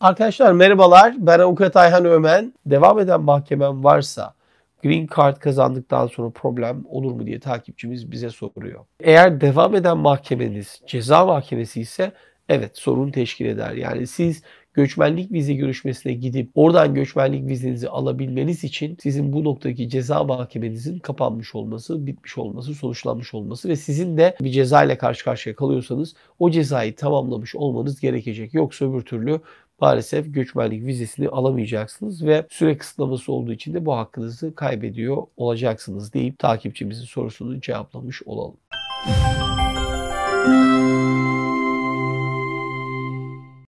Arkadaşlar merhabalar. Ben Avukat Ayhan Ömen. Devam eden mahkemem varsa Green Card kazandıktan sonra problem olur mu diye takipçimiz bize soruyor. Eğer devam eden mahkemeniz ceza mahkemesi ise evet sorun teşkil eder. Yani siz göçmenlik vize görüşmesine gidip oradan göçmenlik vizenizi alabilmeniz için sizin bu noktadaki ceza mahkemenizin kapanmış olması, bitmiş olması, sonuçlanmış olması ve sizin de bir ceza ile karşı karşıya kalıyorsanız o cezayı tamamlamış olmanız gerekecek. Yoksa öbür türlü maalesef göçmenlik vizesini alamayacaksınız ve süre kısıtlaması olduğu için de bu hakkınızı kaybediyor olacaksınız deyip takipçimizin sorusunu cevaplamış olalım.